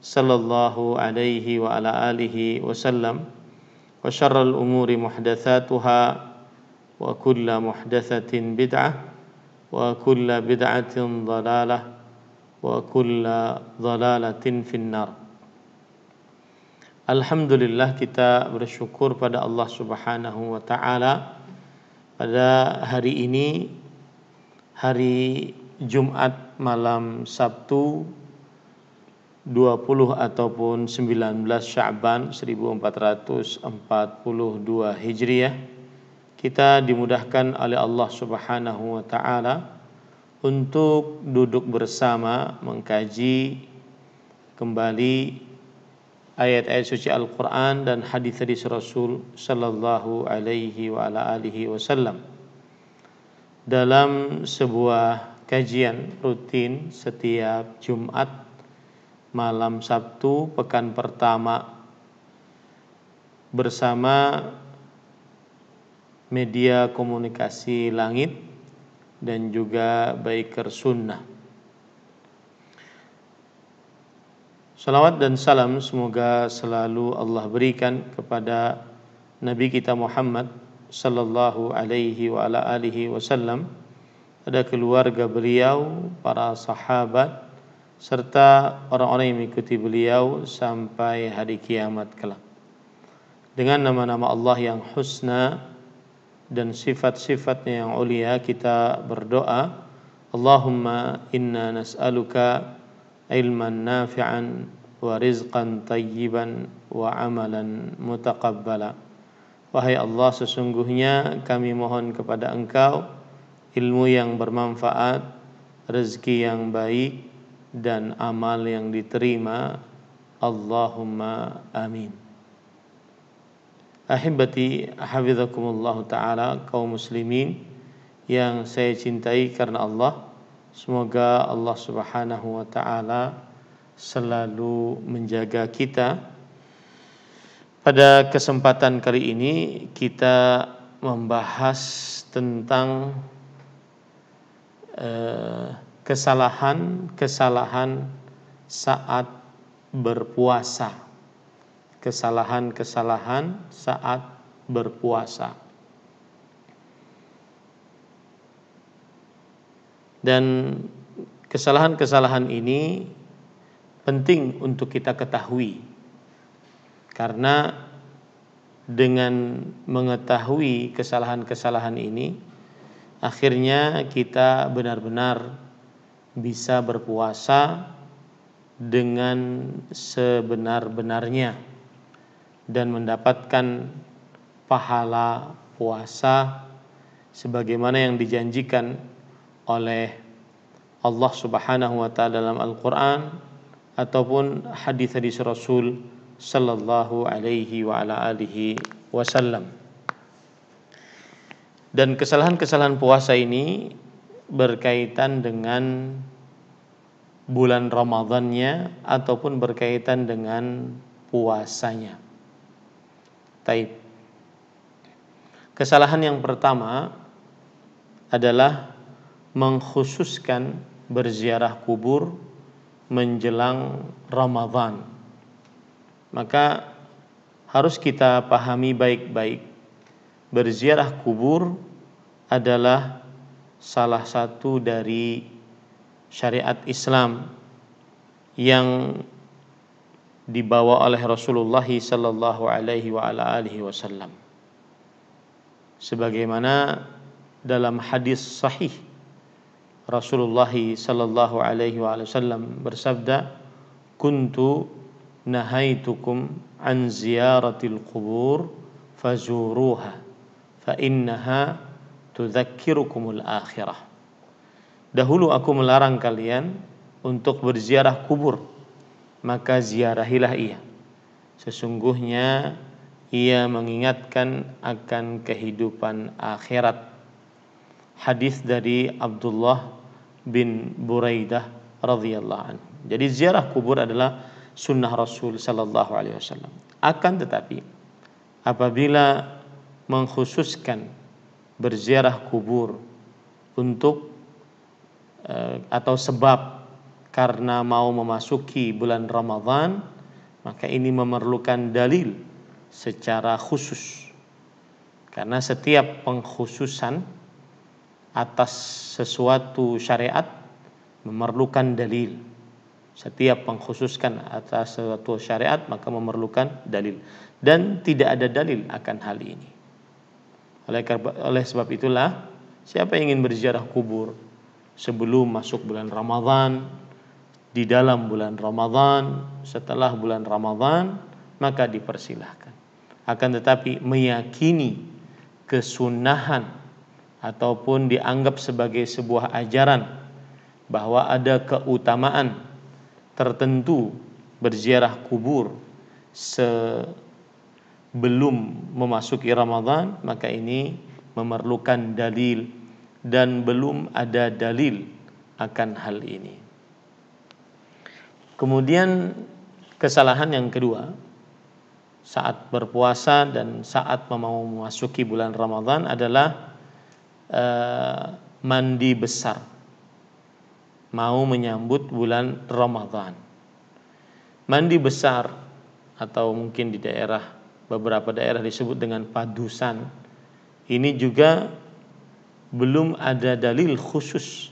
صلى الله عليه وعلى آله وسلم وشر الأمور محدثاتها وكل محدثة بدعة وكل بدعة ضلالة وكل ضلالة في النار الحمد لله كتاب بالشكر على الله سبحانه وتعالى على hari ini hari Jumat malam Sabtu 20 ataupun 19 Sya'ban 1442 Hijriah kita dimudahkan oleh Allah Subhanahu wa taala untuk duduk bersama mengkaji kembali ayat-ayat suci Al-Qur'an dan hadis-hadis Rasul sallallahu alaihi wa ala alihi wasallam dalam sebuah kajian rutin setiap Jumat malam Sabtu pekan pertama bersama media komunikasi langit dan juga Baikersunah. sunnah. Salawat dan salam semoga selalu Allah berikan kepada Nabi kita Muhammad sallallahu alaihi wa ala alihi wasallam, ada keluarga beliau, para sahabat, serta orang-orang yang mengikuti beliau sampai hari kiamat kelak. Dengan nama-nama Allah yang husna dan sifat-sifatnya yang ulia kita berdoa, Allahumma inna nas'aluka ilman nafi'an wa rizqan tayyiban wa amalan mutakabbala. Wahai Allah, sesungguhnya kami mohon kepada Engkau ilmu yang bermanfaat, rezeki yang baik, dan amal yang diterima. Allahumma amin. Ahibati hafizakumullah taala kaum muslimin yang saya cintai karena Allah. Semoga Allah Subhanahu wa taala selalu menjaga kita. Pada kesempatan kali ini kita membahas tentang eh, kesalahan-kesalahan saat berpuasa. Kesalahan-kesalahan saat berpuasa. Dan kesalahan-kesalahan ini penting untuk kita ketahui. Karena dengan mengetahui kesalahan-kesalahan ini, akhirnya kita benar-benar bisa berpuasa dengan sebenar-benarnya dan mendapatkan pahala puasa sebagaimana yang dijanjikan oleh Allah Subhanahu wa taala dalam Al-Qur'an ataupun hadis-hadis Rasul sallallahu alaihi wa ala alihi wasallam. Dan kesalahan-kesalahan puasa ini berkaitan dengan bulan Ramadannya ataupun berkaitan dengan puasanya. Taib. Kesalahan yang pertama adalah mengkhususkan berziarah kubur menjelang Ramadan. Maka harus kita pahami baik-baik berziarah kubur adalah salah satu dari syariat Islam yang dibawa oleh Rasulullah sallallahu alaihi wa ala alihi wasallam. Sebagaimana dalam hadis sahih Rasulullah sallallahu alaihi wa wasallam bersabda, "Kuntu nahaitukum an ziyaratil qubur fazuruha fa innaha akhirah. Dahulu aku melarang kalian untuk berziarah kubur, maka ziarahilah ia. Sesungguhnya ia mengingatkan akan kehidupan akhirat. Hadis dari Abdullah bin Buraidah radhiyallahu anhu. Jadi ziarah kubur adalah sunnah Rasul sallallahu alaihi wasallam. Akan tetapi apabila mengkhususkan berziarah kubur untuk eh, atau sebab karena mau memasuki bulan Ramadhan maka ini memerlukan dalil secara khusus karena setiap pengkhususan atas sesuatu syariat memerlukan dalil setiap pengkhususkan atas sesuatu syariat maka memerlukan dalil dan tidak ada dalil akan hal ini oleh, oleh sebab itulah, siapa yang ingin berziarah kubur sebelum masuk bulan Ramadhan di dalam bulan Ramadhan setelah bulan Ramadhan maka dipersilahkan. Akan tetapi meyakini kesunahan ataupun dianggap sebagai sebuah ajaran bahwa ada keutamaan tertentu berziarah kubur se belum memasuki Ramadan maka ini memerlukan dalil dan belum ada dalil akan hal ini. Kemudian kesalahan yang kedua saat berpuasa dan saat mau memasuki bulan Ramadan adalah eh, mandi besar. Mau menyambut bulan Ramadan. Mandi besar atau mungkin di daerah beberapa daerah disebut dengan padusan. Ini juga belum ada dalil khusus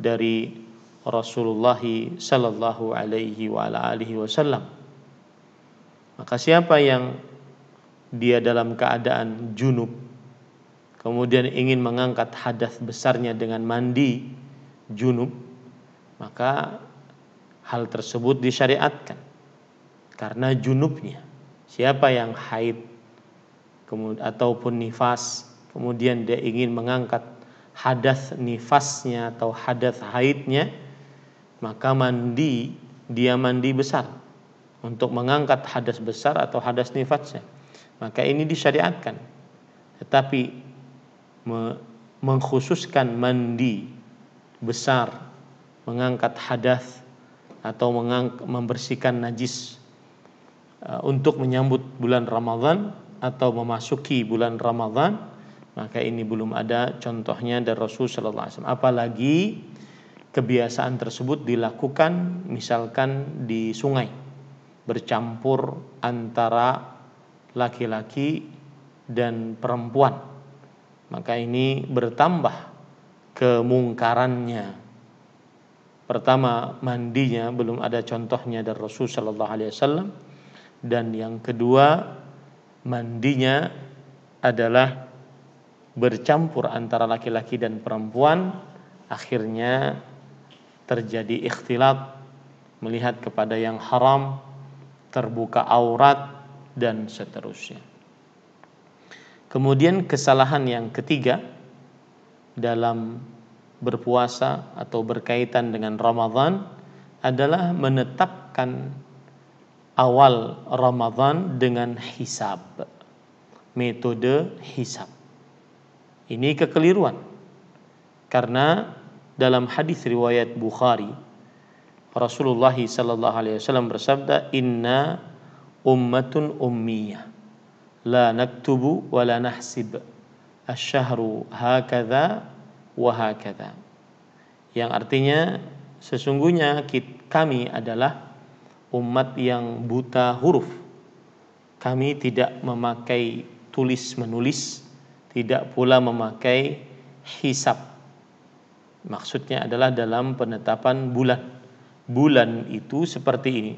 dari Rasulullah sallallahu alaihi wa alihi wasallam. Maka siapa yang dia dalam keadaan junub kemudian ingin mengangkat hadas besarnya dengan mandi junub, maka hal tersebut disyariatkan karena junubnya Siapa yang haid kemudian, ataupun nifas, kemudian dia ingin mengangkat hadas nifasnya atau hadas haidnya, maka mandi, dia mandi besar untuk mengangkat hadas besar atau hadas nifasnya. Maka ini disyariatkan. Tetapi me, mengkhususkan mandi besar mengangkat hadas atau membersihkan najis Uh, untuk menyambut bulan Ramadhan atau memasuki bulan Ramadhan, maka ini belum ada contohnya dari Rasul Shallallahu alaihi wasallam apalagi kebiasaan tersebut dilakukan misalkan di sungai bercampur antara laki-laki dan perempuan maka ini bertambah kemungkarannya pertama mandinya belum ada contohnya dari Rasul Shallallahu alaihi wasallam dan yang kedua mandinya adalah bercampur antara laki-laki dan perempuan akhirnya terjadi ikhtilat melihat kepada yang haram terbuka aurat dan seterusnya kemudian kesalahan yang ketiga dalam berpuasa atau berkaitan dengan Ramadan adalah menetapkan awal Ramadan dengan hisab. Metode hisab. Ini kekeliruan. Karena dalam hadis riwayat Bukhari Rasulullah sallallahu alaihi wasallam bersabda inna ummatun ummiyah la naktubu wa la nahsib asyhadu hakadha wa hakadha yang artinya sesungguhnya kami adalah umat yang buta huruf. Kami tidak memakai tulis menulis, tidak pula memakai hisap Maksudnya adalah dalam penetapan bulan. Bulan itu seperti ini.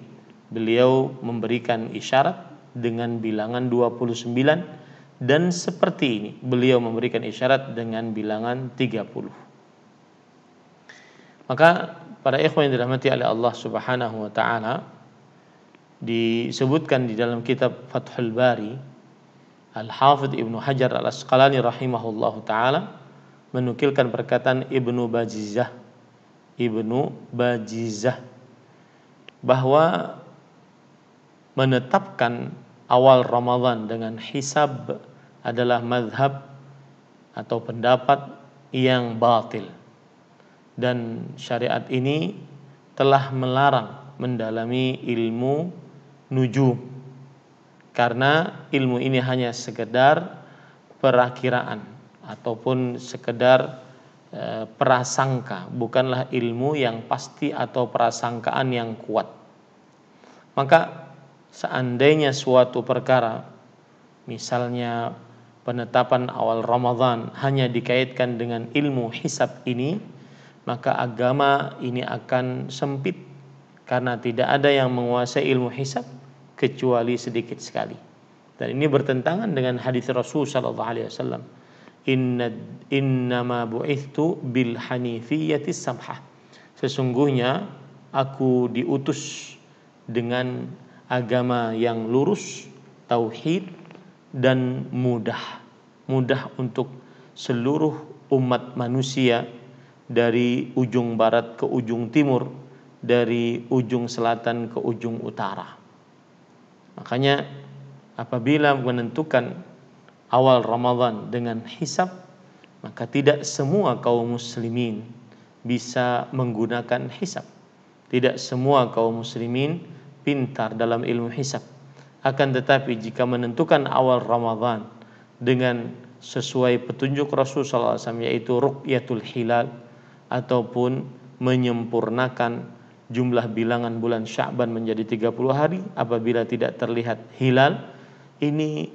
Beliau memberikan isyarat dengan bilangan 29 dan seperti ini beliau memberikan isyarat dengan bilangan 30. Maka para ikhwan yang dirahmati oleh Allah Subhanahu wa taala, disebutkan di dalam kitab Fathul Bari Al-Hafidh Ibnu Hajar Al-Asqalani rahimahullahu taala menukilkan perkataan Ibnu Bajizah Ibnu Bajizah bahwa menetapkan awal Ramadan dengan hisab adalah madhab atau pendapat yang batil dan syariat ini telah melarang mendalami ilmu nujum karena ilmu ini hanya sekedar perakiraan ataupun sekedar e, prasangka bukanlah ilmu yang pasti atau prasangkaan yang kuat maka seandainya suatu perkara misalnya penetapan awal Ramadan hanya dikaitkan dengan ilmu hisab ini maka agama ini akan sempit karena tidak ada yang menguasai ilmu hisab kecuali sedikit sekali. Dan ini bertentangan dengan hadis Rasul sallallahu alaihi wasallam. Inna innama buithu bil hanifiyati samha Sesungguhnya aku diutus dengan agama yang lurus, tauhid dan mudah. Mudah untuk seluruh umat manusia dari ujung barat ke ujung timur dari ujung selatan ke ujung utara. Makanya apabila menentukan awal Ramadan dengan hisab, maka tidak semua kaum muslimin bisa menggunakan hisab. Tidak semua kaum muslimin pintar dalam ilmu hisab. Akan tetapi jika menentukan awal Ramadan dengan sesuai petunjuk Rasul SAW yaitu rukyatul hilal ataupun menyempurnakan jumlah bilangan bulan Sya'ban menjadi 30 hari apabila tidak terlihat hilal ini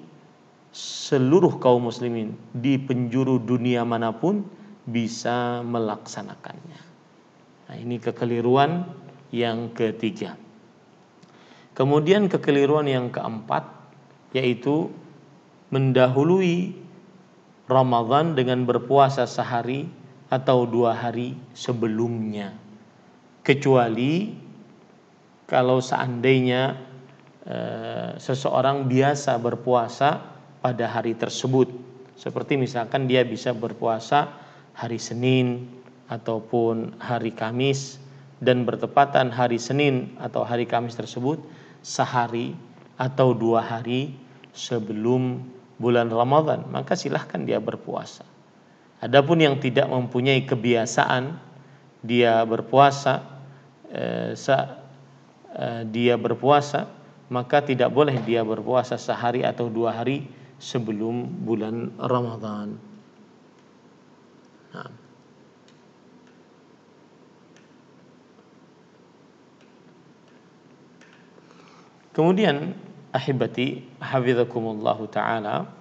seluruh kaum muslimin di penjuru dunia manapun bisa melaksanakannya. Nah, ini kekeliruan yang ketiga. Kemudian kekeliruan yang keempat yaitu mendahului Ramadan dengan berpuasa sehari atau dua hari sebelumnya kecuali kalau seandainya e, seseorang biasa berpuasa pada hari tersebut seperti misalkan dia bisa berpuasa hari Senin ataupun hari Kamis dan bertepatan hari Senin atau hari Kamis tersebut sehari atau dua hari sebelum bulan Ramadan maka silahkan dia berpuasa adapun yang tidak mempunyai kebiasaan dia berpuasa eh, sa, eh, dia berpuasa maka tidak boleh dia berpuasa sehari atau dua hari sebelum bulan Ramadan. Nah. Kemudian ahibati hafizakumullahu taala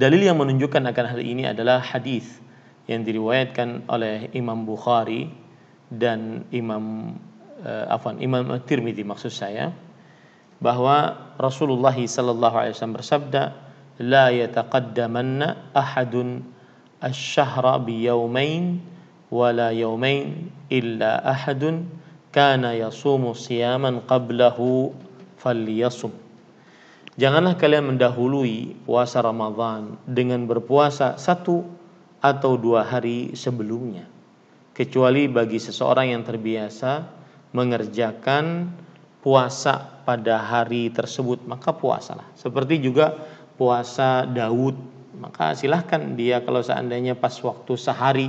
dalil yang menunjukkan akan hal ini adalah hadis yang diriwayatkan oleh Imam Bukhari dan Imam uh, eh, afan Imam Tirmidzi maksud saya bahwa Rasulullah sallallahu alaihi wasallam bersabda la yataqaddamanna ahadun asy بيومين biyaumain wala yaumain illa ahadun kana yasumu siyaman qablahu falyasum Janganlah kalian mendahului puasa Ramadan dengan berpuasa satu atau dua hari sebelumnya, kecuali bagi seseorang yang terbiasa mengerjakan puasa pada hari tersebut, maka puasalah. Seperti juga puasa Daud, maka silahkan dia kalau seandainya pas waktu sehari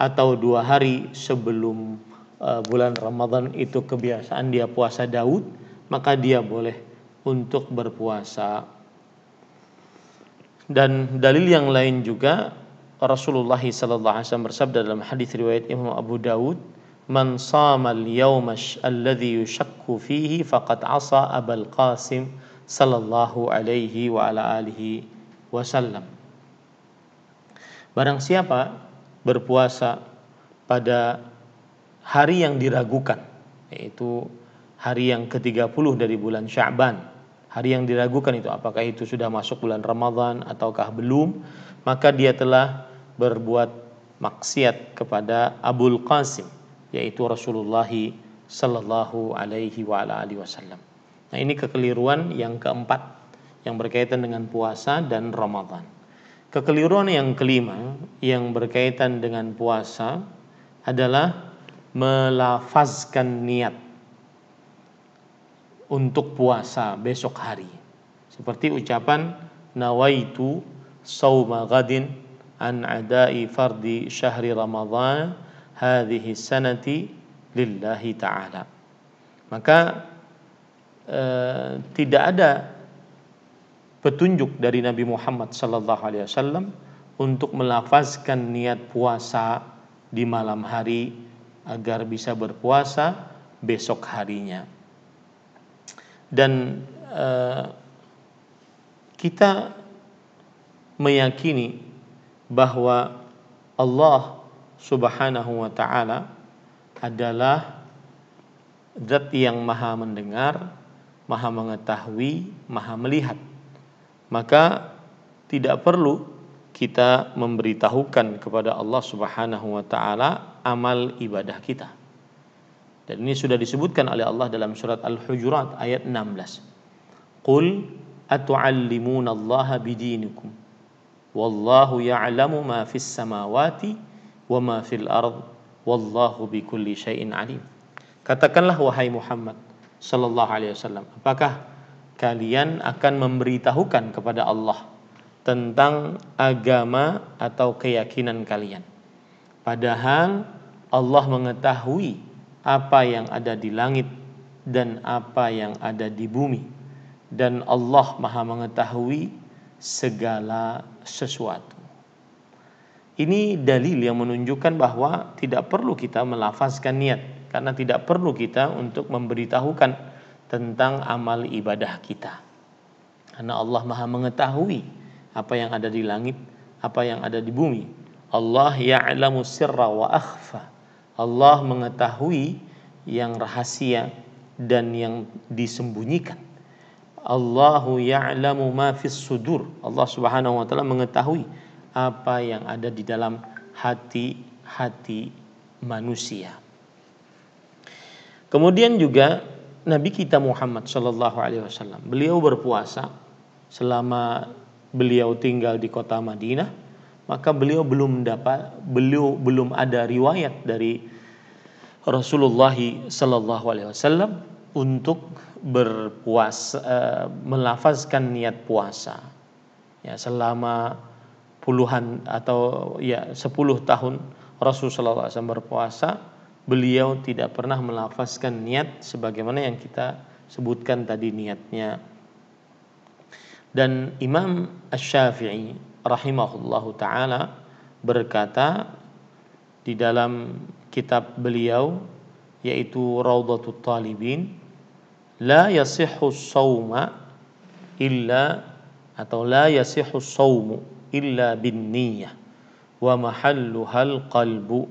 atau dua hari sebelum eh, bulan Ramadan itu kebiasaan dia puasa Daud, maka dia boleh untuk berpuasa. Dan dalil yang lain juga Rasulullah sallallahu alaihi wasallam bersabda dalam hadis riwayat Imam Abu Dawud, "Man sama al-yawma alladhi yushakku fihi faqad asa Abul Qasim sallallahu alaihi wa ala alihi wasallam." Barang siapa berpuasa pada hari yang diragukan, yaitu hari yang ke-30 dari bulan Sya'ban, hari yang diragukan itu apakah itu sudah masuk bulan Ramadan ataukah belum maka dia telah berbuat maksiat kepada Abul Qasim yaitu Rasulullah sallallahu alaihi wasallam. Nah, ini kekeliruan yang keempat yang berkaitan dengan puasa dan Ramadan. Kekeliruan yang kelima yang berkaitan dengan puasa adalah melafazkan niat untuk puasa besok hari. Seperti ucapan nawaitu sauma gadin an adai fardi syahri Ramadhan hadhihi sanati lillahi ta'ala. Maka e, tidak ada petunjuk dari Nabi Muhammad sallallahu alaihi wasallam untuk melafazkan niat puasa di malam hari agar bisa berpuasa besok harinya. Dan e, kita meyakini bahwa Allah Subhanahu wa taala adalah zat yang maha mendengar, maha mengetahui, maha melihat. Maka tidak perlu kita memberitahukan kepada Allah Subhanahu wa taala amal ibadah kita. Dan ini sudah disebutkan oleh Allah dalam surat Al-Hujurat ayat 16. Qul atu'allimuna Allah bidinikum wallahu ya'lamu ma fis samawati wa ma fil ard wallahu bi kulli syai'in alim katakanlah wahai Muhammad sallallahu alaihi wasallam apakah kalian akan memberitahukan kepada Allah tentang agama atau keyakinan kalian padahal Allah mengetahui apa yang ada di langit dan apa yang ada di bumi dan Allah Maha mengetahui segala sesuatu. Ini dalil yang menunjukkan bahwa tidak perlu kita melafazkan niat karena tidak perlu kita untuk memberitahukan tentang amal ibadah kita. Karena Allah Maha mengetahui apa yang ada di langit, apa yang ada di bumi. Allah ya'lamu sirra wa akhfa. Allah mengetahui yang rahasia dan yang disembunyikan. Allahu ya'lamu ma fis sudur. Allah Subhanahu wa taala mengetahui apa yang ada di dalam hati-hati manusia. Kemudian juga Nabi kita Muhammad Shallallahu Alaihi Wasallam, beliau berpuasa selama beliau tinggal di kota Madinah, maka beliau belum dapat, beliau belum ada riwayat dari Rasulullah Shallallahu Alaihi Wasallam untuk berpuasa uh, melafazkan niat puasa ya selama puluhan atau ya sepuluh tahun Rasulullah SAW berpuasa beliau tidak pernah melafazkan niat sebagaimana yang kita sebutkan tadi niatnya dan Imam Ash-Syafi'i rahimahullahu taala berkata di dalam kitab beliau yaitu Raudatul Talibin la yasihu sawma illa atau la yasihu sawmu illa bin niyah wa mahalluha al-qalbu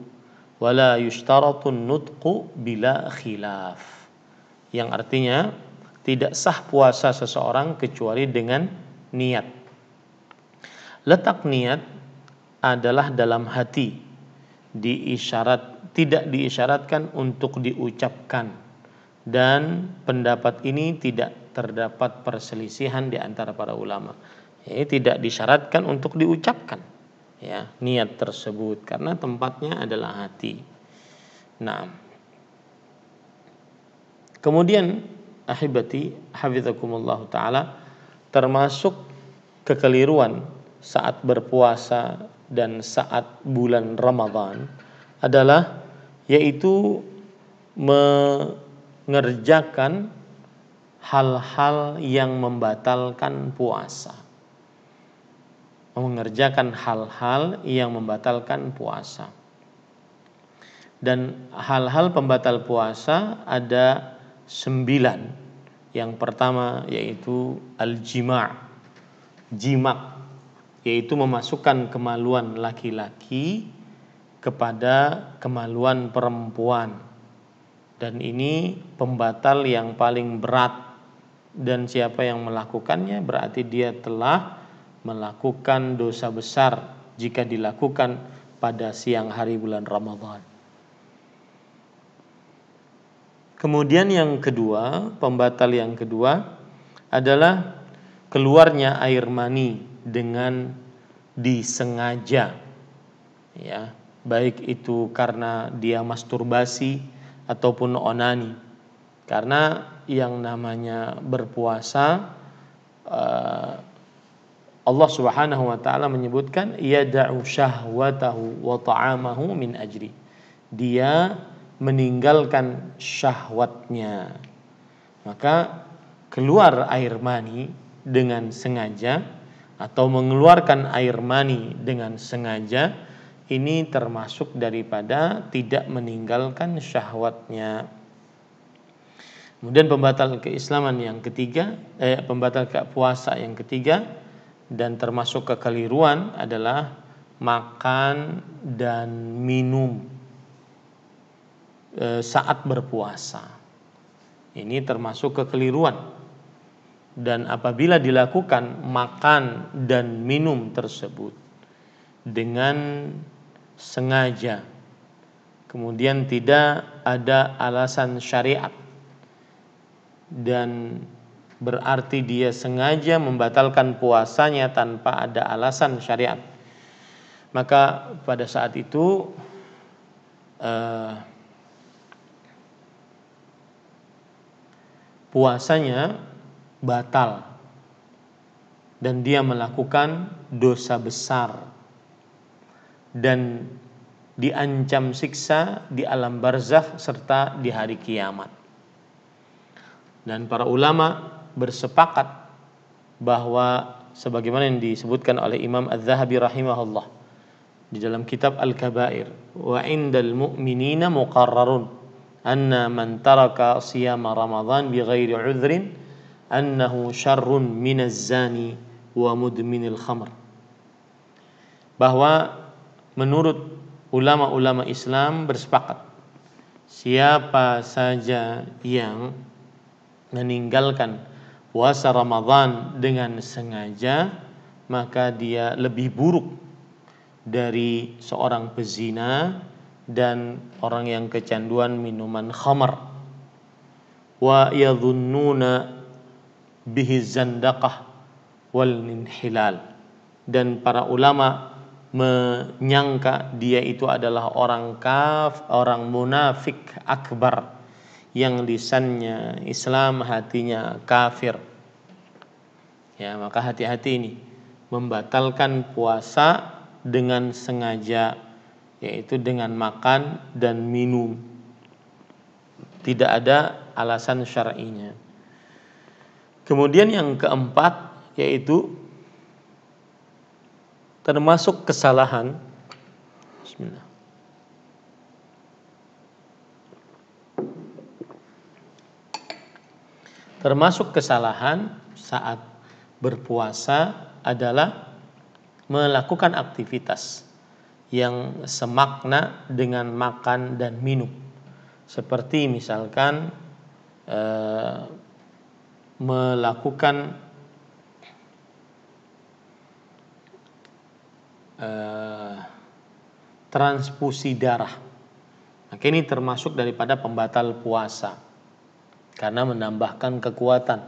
wa la yushtaratun nutqu bila khilaf yang artinya tidak sah puasa seseorang kecuali dengan niat letak niat adalah dalam hati diisyarat tidak diisyaratkan untuk diucapkan dan pendapat ini tidak terdapat perselisihan di antara para ulama. Ini tidak disyaratkan untuk diucapkan ya niat tersebut karena tempatnya adalah hati. Nah, kemudian ahibati hafizakumullah taala termasuk kekeliruan saat berpuasa dan saat bulan Ramadan adalah yaitu me ngerjakan hal-hal yang membatalkan puasa. Mengerjakan hal-hal yang membatalkan puasa. Dan hal-hal pembatal puasa ada sembilan. Yang pertama yaitu al-jima' jimak yaitu memasukkan kemaluan laki-laki kepada kemaluan perempuan dan ini pembatal yang paling berat dan siapa yang melakukannya berarti dia telah melakukan dosa besar jika dilakukan pada siang hari bulan Ramadhan. Kemudian yang kedua, pembatal yang kedua adalah keluarnya air mani dengan disengaja. Ya, baik itu karena dia masturbasi ataupun onani. Karena yang namanya berpuasa eh, Allah Subhanahu wa taala menyebutkan yad'u syahwatahu wa ta'amahu min ajri. Dia meninggalkan syahwatnya. Maka keluar air mani dengan sengaja atau mengeluarkan air mani dengan sengaja ini termasuk daripada tidak meninggalkan syahwatnya. Kemudian pembatal keislaman yang ketiga, eh, pembatal puasa yang ketiga dan termasuk kekeliruan adalah makan dan minum eh, saat berpuasa. Ini termasuk kekeliruan. Dan apabila dilakukan makan dan minum tersebut dengan sengaja kemudian tidak ada alasan syariat dan berarti dia sengaja membatalkan puasanya tanpa ada alasan syariat maka pada saat itu eh, puasanya batal dan dia melakukan dosa besar dan diancam siksa di alam barzakh serta di hari kiamat. Dan para ulama bersepakat bahwa sebagaimana yang disebutkan oleh Imam Az-Zahabi rahimahullah di dalam kitab Al-Kabair wa indal mu'minina muqarrarun anna man taraka siyama ramadan bighairi udhrin annahu syarrun minaz zani wa mudminil khamr bahwa menurut ulama-ulama Islam bersepakat siapa saja yang meninggalkan puasa Ramadan dengan sengaja maka dia lebih buruk dari seorang pezina dan orang yang kecanduan minuman khamar wa yadhunnuna bihi zandaqah wal inhilal dan para ulama menyangka dia itu adalah orang kaf, orang munafik akbar yang lisannya Islam, hatinya kafir. Ya, maka hati-hati ini membatalkan puasa dengan sengaja yaitu dengan makan dan minum. Tidak ada alasan syar'inya. Kemudian yang keempat yaitu termasuk kesalahan Bismillah. Termasuk kesalahan saat berpuasa adalah melakukan aktivitas yang semakna dengan makan dan minum. Seperti misalkan eh, melakukan eh, transfusi darah. Maka nah, ini termasuk daripada pembatal puasa karena menambahkan kekuatan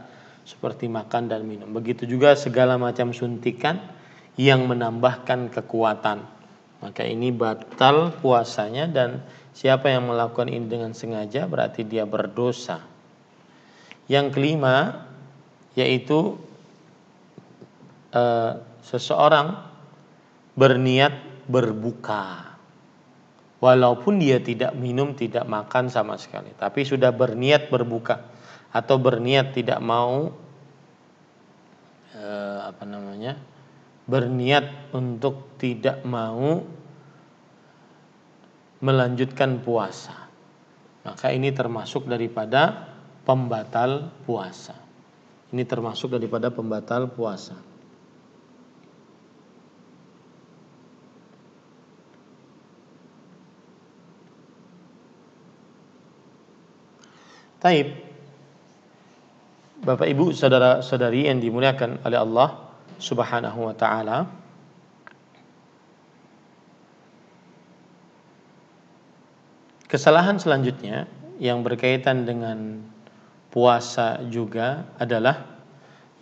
seperti makan dan minum. Begitu juga segala macam suntikan yang menambahkan kekuatan. Maka ini batal puasanya dan siapa yang melakukan ini dengan sengaja berarti dia berdosa. Yang kelima yaitu e, seseorang berniat berbuka. Walaupun dia tidak minum, tidak makan sama sekali, tapi sudah berniat berbuka atau berniat tidak mau e, apa namanya? berniat untuk tidak mau melanjutkan puasa. Maka ini termasuk daripada pembatal puasa. Ini termasuk daripada pembatal puasa. Taib. Bapak Ibu, saudara-saudari yang dimuliakan oleh Allah Subhanahu wa taala. Kesalahan selanjutnya yang berkaitan dengan puasa juga adalah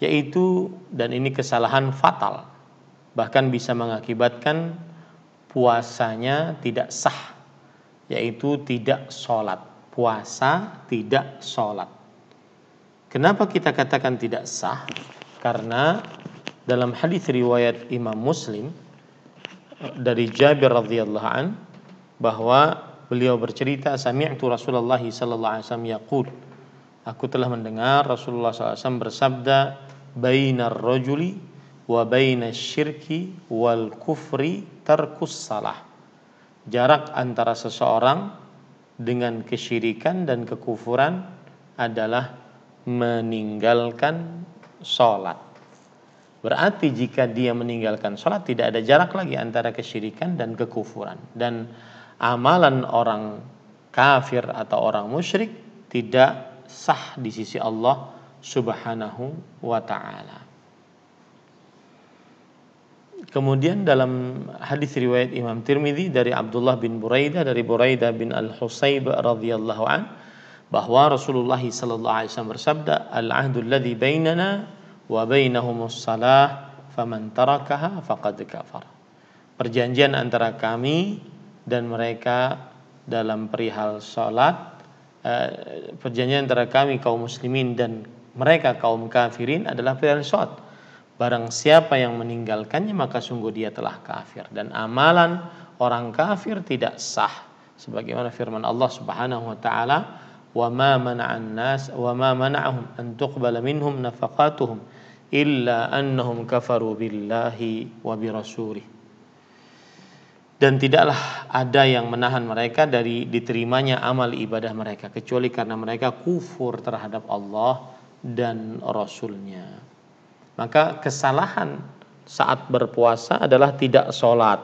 yaitu dan ini kesalahan fatal bahkan bisa mengakibatkan puasanya tidak sah yaitu tidak sholat puasa tidak sholat. Kenapa kita katakan tidak sah? Karena dalam hadis riwayat Imam Muslim eh, dari Jabir radhiyallahu an bahwa beliau bercerita sami'tu Rasulullah sallallahu alaihi wasallam yaqul aku telah mendengar Rasulullah SAW bersabda bainar rajuli wa bainas syirki wal kufri tarkus salah jarak antara seseorang dengan kesyirikan dan kekufuran adalah meninggalkan sholat. Berarti jika dia meninggalkan sholat tidak ada jarak lagi antara kesyirikan dan kekufuran. Dan amalan orang kafir atau orang musyrik tidak sah di sisi Allah subhanahu wa ta'ala. Kemudian dalam hadis riwayat Imam Tirmidzi dari Abdullah bin Buraidah dari Buraidah bin Al-Husayb radhiyallahu an bahwa Rasulullah sallallahu alaihi wasallam bersabda al-ahdu alladhi bainana wa bainahum as-salah faman tarakaha faqad kafar. Perjanjian antara kami dan mereka dalam perihal salat eh, perjanjian antara kami kaum muslimin dan mereka kaum kafirin adalah perihal salat Barang siapa yang meninggalkannya maka sungguh dia telah kafir dan amalan orang kafir tidak sah sebagaimana firman Allah Subhanahu wa taala wa ma nas wa ma an minhum illa annahum kafaru billahi wa bi dan tidaklah ada yang menahan mereka dari diterimanya amal ibadah mereka kecuali karena mereka kufur terhadap Allah dan Rasulnya. Maka kesalahan saat berpuasa adalah tidak sholat.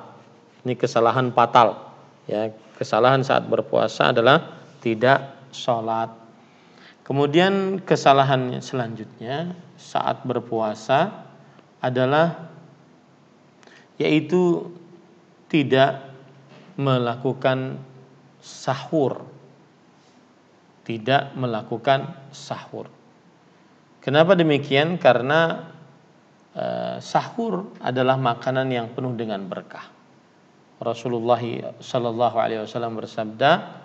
Ini kesalahan fatal. Ya, kesalahan saat berpuasa adalah tidak sholat. Kemudian kesalahan selanjutnya saat berpuasa adalah yaitu tidak melakukan sahur. Tidak melakukan sahur. Kenapa demikian? Karena Eh, sahur adalah makanan yang penuh dengan berkah. Rasulullah Shallallahu Alaihi Wasallam bersabda,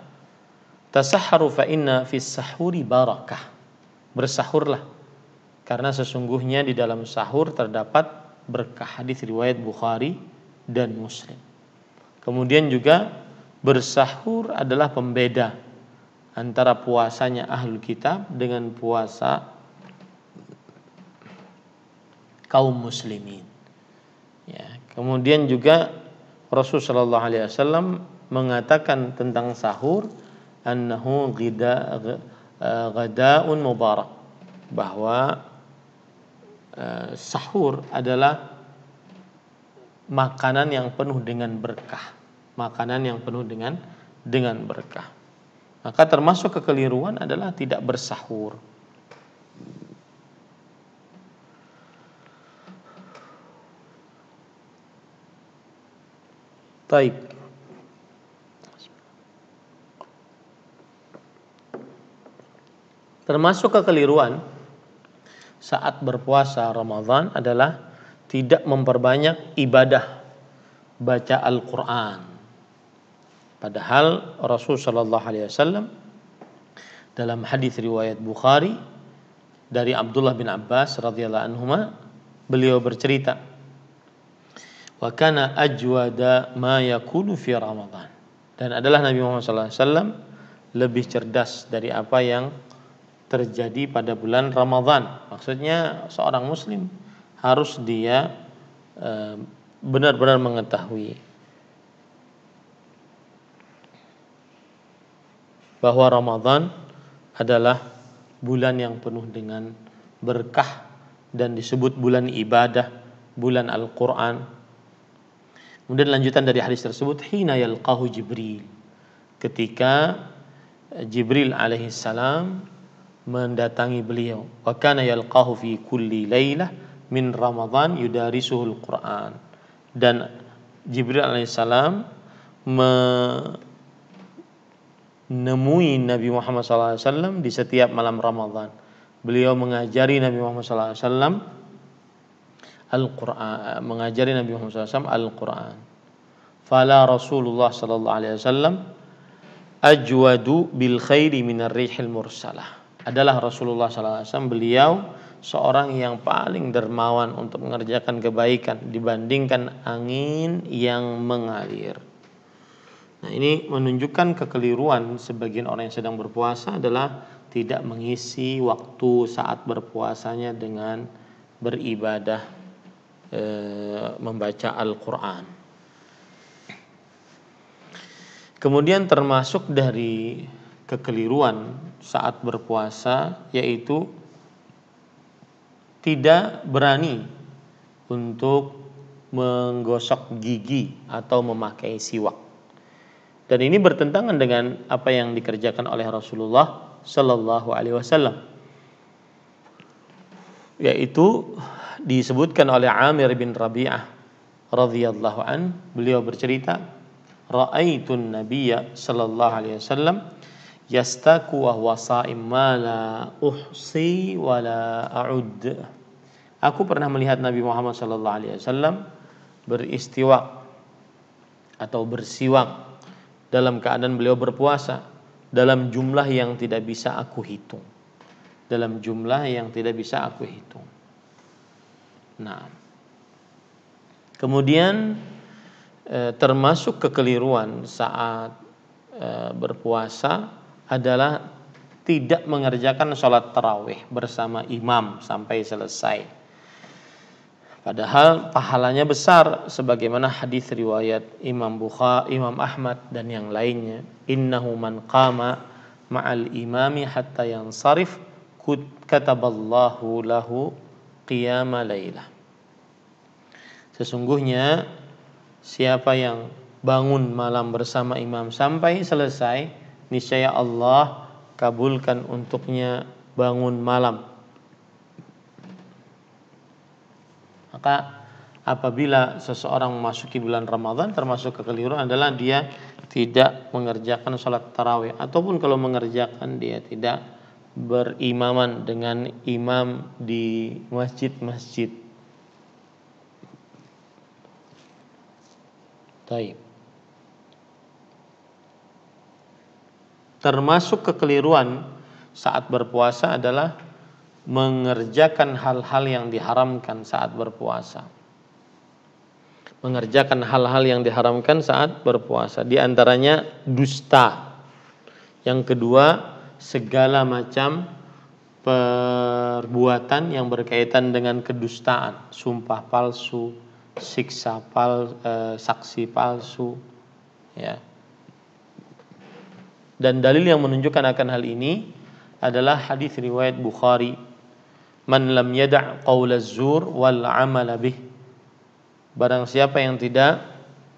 "Tasahharu fa inna fi sahuri barakah." Bersahurlah, karena sesungguhnya di dalam sahur terdapat berkah hadis riwayat Bukhari dan Muslim. Kemudian juga bersahur adalah pembeda antara puasanya ahlul kitab dengan puasa kaum muslimin. Ya, kemudian juga Rasul Shallallahu Alaihi Wasallam mengatakan tentang sahur, annahu ghida, e, ghadaun mubarak bahwa e, sahur adalah makanan yang penuh dengan berkah makanan yang penuh dengan dengan berkah maka termasuk kekeliruan adalah tidak bersahur طيب termasuk kekeliruan saat berpuasa Ramadan adalah tidak memperbanyak ibadah baca Al-Qur'an. Padahal Rasul sallallahu alaihi wasallam dalam hadis riwayat Bukhari dari Abdullah bin Abbas radhiyallahu anhuma beliau bercerita wa ajwada ma yakunu fi Ramadan. Dan adalah Nabi Muhammad SAW lebih cerdas dari apa yang terjadi pada bulan Ramadhan. Maksudnya seorang muslim harus dia eh, benar-benar mengetahui bahwa Ramadhan adalah bulan yang penuh dengan berkah dan disebut bulan ibadah, bulan Al-Qur'an, Kemudian lanjutan dari hadis tersebut hina yalqahu Jibril. Ketika eh, Jibril alaihissalam mendatangi beliau. Wa kana yalqahu fi kulli lailah min Ramadan yudarisuhul Quran. Dan Jibril alaihissalam menemui Nabi Muhammad sallallahu alaihi SAW di setiap malam Ramadan. Beliau mengajari Nabi Muhammad sallallahu alaihi SAW Al-Quran mengajari Nabi Muhammad SAW Al-Quran Fala Rasulullah Sallallahu Alaihi Wasallam ajwadu bil khairi min rihil mursalah adalah Rasulullah SAW beliau seorang yang paling dermawan untuk mengerjakan kebaikan dibandingkan angin yang mengalir. Nah, ini menunjukkan kekeliruan sebagian orang yang sedang berpuasa adalah tidak mengisi waktu saat berpuasanya dengan beribadah. Eh, membaca Al-Quran. Kemudian termasuk dari kekeliruan saat berpuasa yaitu tidak berani untuk menggosok gigi atau memakai siwak. Dan ini bertentangan dengan apa yang dikerjakan oleh Rasulullah Shallallahu Alaihi Wasallam, yaitu disebutkan oleh Amir bin Rabi'ah radhiyallahu an beliau bercerita ra'aitun nabiyya sallallahu alaihi wasallam yastaku wa huwa sa'im ma la uhsi wa la a'ud aku pernah melihat Nabi Muhammad sallallahu alaihi wasallam beristiwa atau bersiwak dalam keadaan beliau berpuasa dalam jumlah yang tidak bisa aku hitung dalam jumlah yang tidak bisa aku hitung Nah, kemudian eh, termasuk kekeliruan saat eh, berpuasa adalah tidak mengerjakan sholat tarawih bersama imam sampai selesai. Padahal pahalanya besar sebagaimana hadis riwayat Imam Bukhari, Imam Ahmad dan yang lainnya. Innahu man qama ma'al imami hatta yansarif kataballahu lahu qiyama laylah. Sesungguhnya siapa yang bangun malam bersama imam sampai selesai, niscaya Allah kabulkan untuknya bangun malam. Maka apabila seseorang memasuki bulan Ramadan termasuk kekeliruan adalah dia tidak mengerjakan sholat tarawih ataupun kalau mengerjakan dia tidak berimaman dengan imam di masjid-masjid. Taib. Termasuk kekeliruan saat berpuasa adalah mengerjakan hal-hal yang diharamkan saat berpuasa. Mengerjakan hal-hal yang diharamkan saat berpuasa, di antaranya dusta. Yang kedua, segala macam perbuatan yang berkaitan dengan kedustaan, sumpah palsu, siksa palsu, e, eh, saksi palsu, ya. Dan dalil yang menunjukkan akan hal ini adalah hadis riwayat Bukhari. Man lam yada' qawla zur wal amala bih. Barang siapa yang tidak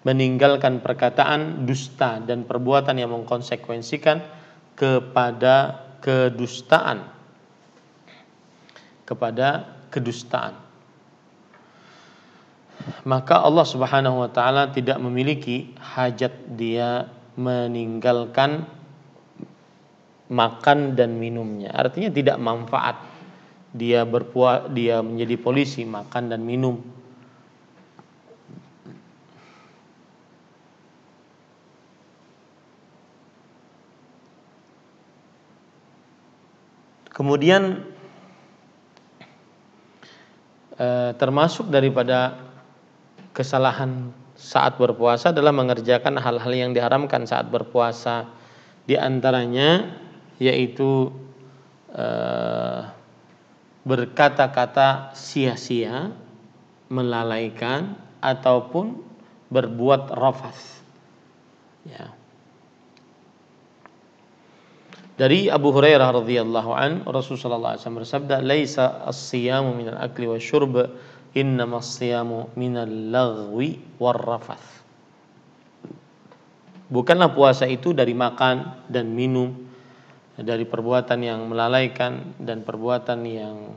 meninggalkan perkataan dusta dan perbuatan yang mengkonsekuensikan kepada kedustaan kepada kedustaan maka Allah Subhanahu wa taala tidak memiliki hajat dia meninggalkan makan dan minumnya artinya tidak manfaat dia berpuas dia menjadi polisi makan dan minum Kemudian eh, termasuk daripada kesalahan saat berpuasa adalah mengerjakan hal-hal yang diharamkan saat berpuasa. Di antaranya yaitu eh, berkata-kata sia-sia, melalaikan ataupun berbuat rafas. Ya. Dari Abu Hurairah radhiyallahu an Rasulullah SAW bersabda, "Laisa as-siyamu min al-akli wa syurb, innama as-siyamu min al-laghwi war rafath." Bukanlah puasa itu dari makan dan minum, dari perbuatan yang melalaikan dan perbuatan yang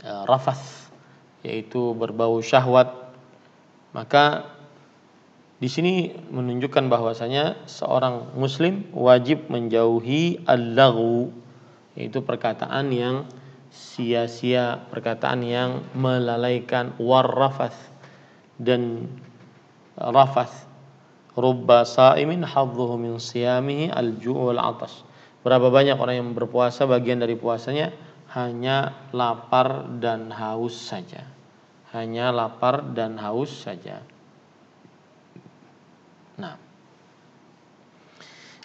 uh, rafath, yaitu berbau syahwat. Maka di sini menunjukkan bahwasanya seorang muslim wajib menjauhi al lagu yaitu perkataan yang sia-sia, perkataan yang melalaikan warrafas dan rafas, rubba saimin hadzuhu min siyamihi al-ju'u wal atas. Berapa banyak orang yang berpuasa bagian dari puasanya hanya lapar dan haus saja. Hanya lapar dan haus saja. Nah.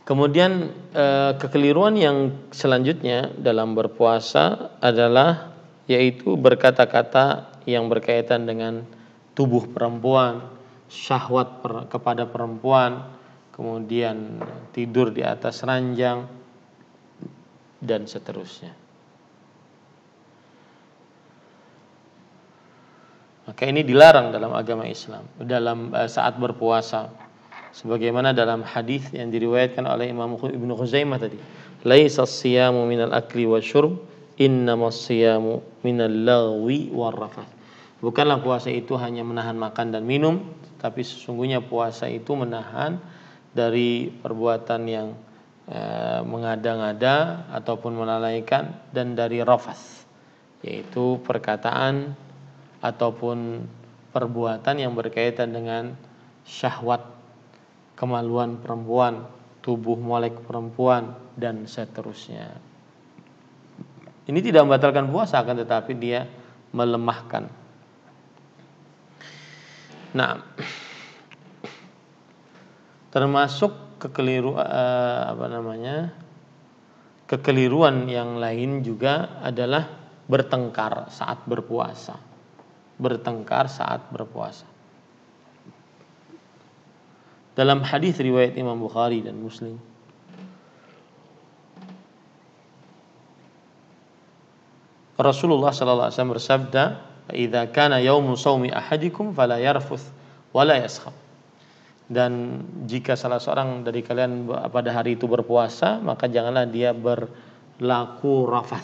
Kemudian eh, kekeliruan yang selanjutnya dalam berpuasa adalah yaitu berkata-kata yang berkaitan dengan tubuh perempuan, syahwat per, kepada perempuan, kemudian tidur di atas ranjang dan seterusnya. Maka ini dilarang dalam agama Islam, dalam eh, saat berpuasa sebagaimana dalam hadis yang diriwayatkan oleh Imam Ibnu Khuzaimah tadi laisa siyamu minal akli wasyurb innamas siyamu minal lawi warrafath bukanlah puasa itu hanya menahan makan dan minum tapi sesungguhnya puasa itu menahan dari perbuatan yang e, mengada-ngada ataupun melalaikan dan dari rafas yaitu perkataan ataupun perbuatan yang berkaitan dengan syahwat kemaluan perempuan, tubuh molek perempuan, dan seterusnya. Ini tidak membatalkan puasa, akan tetapi dia melemahkan. Nah, termasuk kekeliru eh, apa namanya kekeliruan yang lain juga adalah bertengkar saat berpuasa. Bertengkar saat berpuasa dalam hadis riwayat Imam Bukhari dan Muslim. Rasulullah sallallahu alaihi wasallam bersabda, "Idza kana yaumu shaumi ahadikum fala yarfuth la yaskhab." Dan jika salah seorang dari kalian pada hari itu berpuasa, maka janganlah dia berlaku rafas.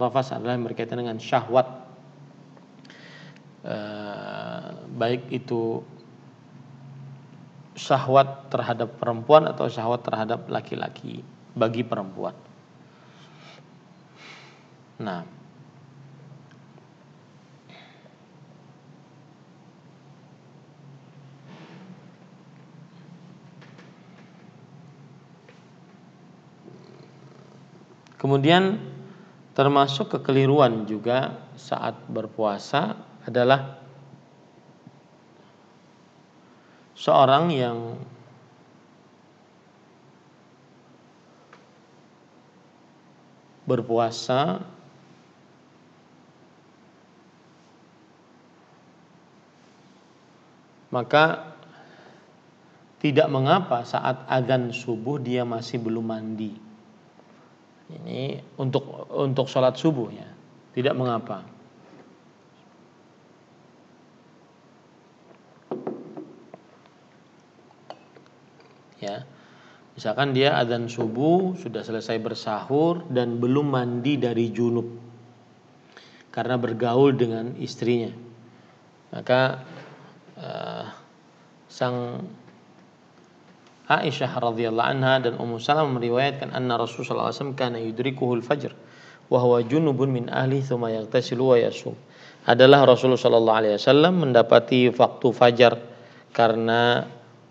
Rafas adalah yang berkaitan dengan syahwat. Eh, baik itu syahwat terhadap perempuan atau syahwat terhadap laki-laki bagi perempuan. Nah, Kemudian termasuk kekeliruan juga saat berpuasa adalah seorang yang berpuasa maka tidak mengapa saat azan subuh dia masih belum mandi ini untuk untuk sholat subuh ya tidak mengapa Misalkan dia adzan subuh, sudah selesai bersahur dan belum mandi dari junub karena bergaul dengan istrinya. Maka uh, sang Aisyah radhiyallahu anha dan Ummu Salam meriwayatkan anna Rasulullah SAW kana yudrikuhul fajr wa huwa junubun min ahli thumma yaghtasilu wa yasum. Adalah Rasulullah SAW mendapati waktu fajar karena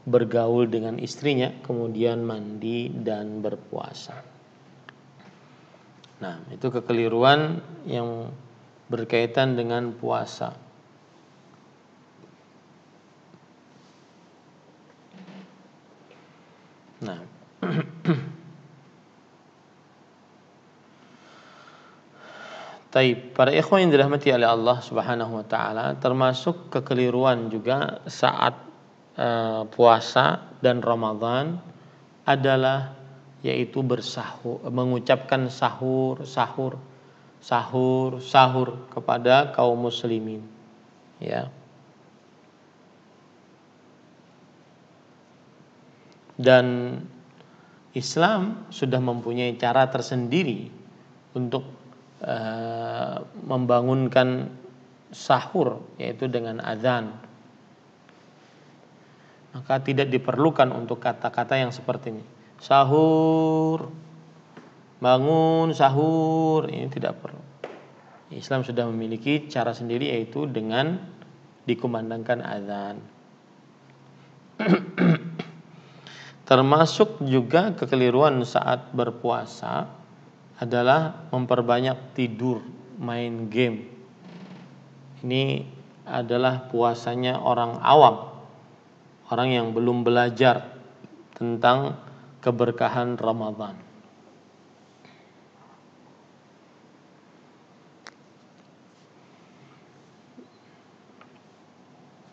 bergaul dengan istrinya, kemudian mandi dan berpuasa. Nah, itu kekeliruan yang berkaitan dengan puasa. Nah, Taib, para ikhwan yang dirahmati oleh Allah Subhanahu wa taala termasuk kekeliruan juga saat Eh, puasa dan Ramadan adalah yaitu bersahur mengucapkan sahur sahur sahur sahur kepada kaum muslimin ya dan Islam sudah mempunyai cara tersendiri untuk e, membangunkan sahur yaitu dengan azan maka tidak diperlukan untuk kata-kata yang seperti ini. Sahur, bangun, sahur, ini tidak perlu. Islam sudah memiliki cara sendiri yaitu dengan dikumandangkan azan. Termasuk juga kekeliruan saat berpuasa adalah memperbanyak tidur, main game. Ini adalah puasanya orang awam orang yang belum belajar tentang keberkahan Ramadan.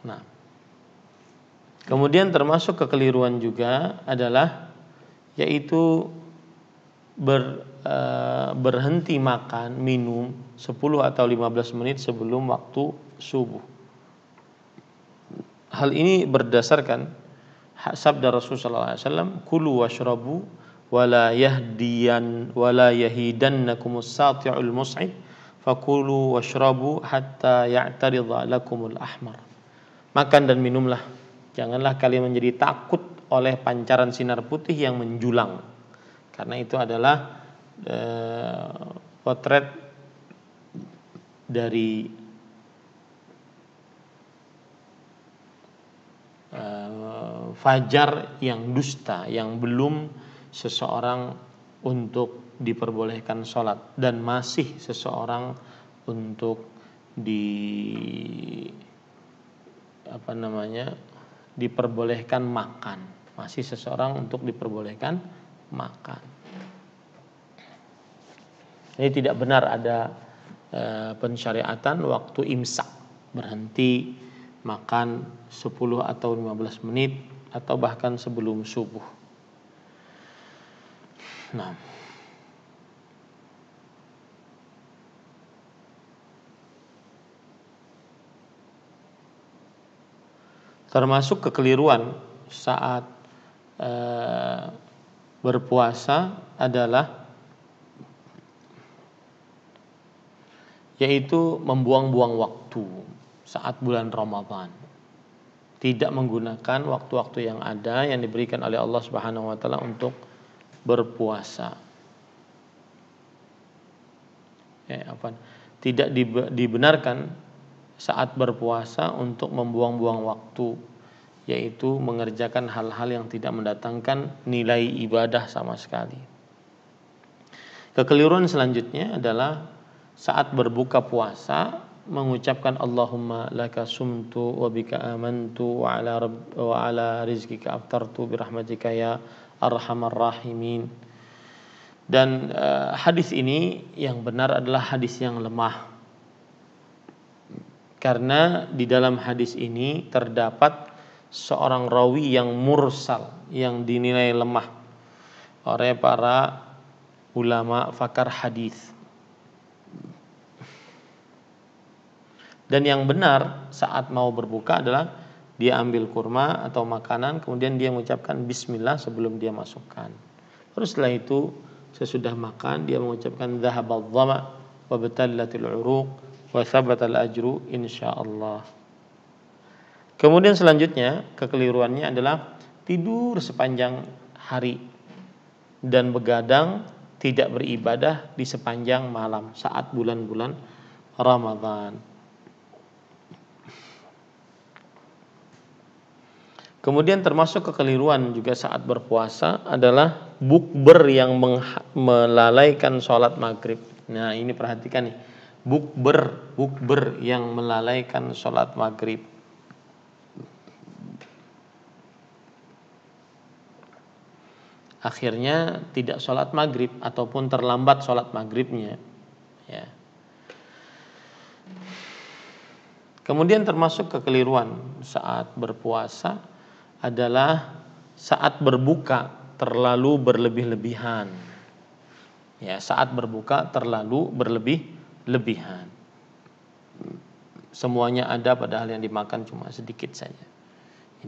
Nah, kemudian termasuk kekeliruan juga adalah yaitu ber, e, berhenti makan minum 10 atau 15 menit sebelum waktu subuh. Hal ini berdasarkan sabda Rasulullah SAW, "Kulu washrabu wala yahdiyan wala yahidannakumus sati'ul mus'id, fakulu washrabu hatta ya'tarida lakumul ahmar." Makan dan minumlah, janganlah kalian menjadi takut oleh pancaran sinar putih yang menjulang. Karena itu adalah uh, potret dari Eh, fajar yang dusta yang belum seseorang untuk diperbolehkan sholat dan masih seseorang untuk di apa namanya diperbolehkan makan masih seseorang untuk diperbolehkan makan ini tidak benar ada e, pensyariatan waktu imsak berhenti makan 10 atau 15 menit atau bahkan sebelum subuh. Nah, termasuk kekeliruan saat e, berpuasa adalah yaitu membuang-buang waktu saat bulan Ramadan. Tidak menggunakan waktu-waktu yang ada yang diberikan oleh Allah Subhanahu wa taala untuk berpuasa. Ya, apa? Tidak dibenarkan saat berpuasa untuk membuang-buang waktu yaitu mengerjakan hal-hal yang tidak mendatangkan nilai ibadah sama sekali. Kekeliruan selanjutnya adalah saat berbuka puasa mengucapkan Allahumma laka sumtu wa bika amantu wa ala rabb, wa ala rizkika aftartu bi rahmatika ya arhamar rahimin. Dan uh, hadis ini yang benar adalah hadis yang lemah. Karena di dalam hadis ini terdapat seorang rawi yang mursal, yang dinilai lemah oleh para ulama fakar hadis Dan yang benar saat mau berbuka adalah dia ambil kurma atau makanan kemudian dia mengucapkan bismillah sebelum dia masukkan. Terus setelah itu sesudah makan dia mengucapkan dhahabal dhama wa batallatil uruq wa sabatal ajru insyaallah. Kemudian selanjutnya kekeliruannya adalah tidur sepanjang hari dan begadang tidak beribadah di sepanjang malam saat bulan-bulan Ramadan. Kemudian termasuk kekeliruan juga saat berpuasa adalah bukber yang melalaikan sholat maghrib. Nah ini perhatikan nih, bukber, bukber yang melalaikan sholat maghrib. Akhirnya tidak sholat maghrib ataupun terlambat sholat maghribnya. Ya. Kemudian termasuk kekeliruan saat berpuasa adalah saat berbuka terlalu berlebih-lebihan. Ya, saat berbuka terlalu berlebih-lebihan. Semuanya ada padahal yang dimakan cuma sedikit saja.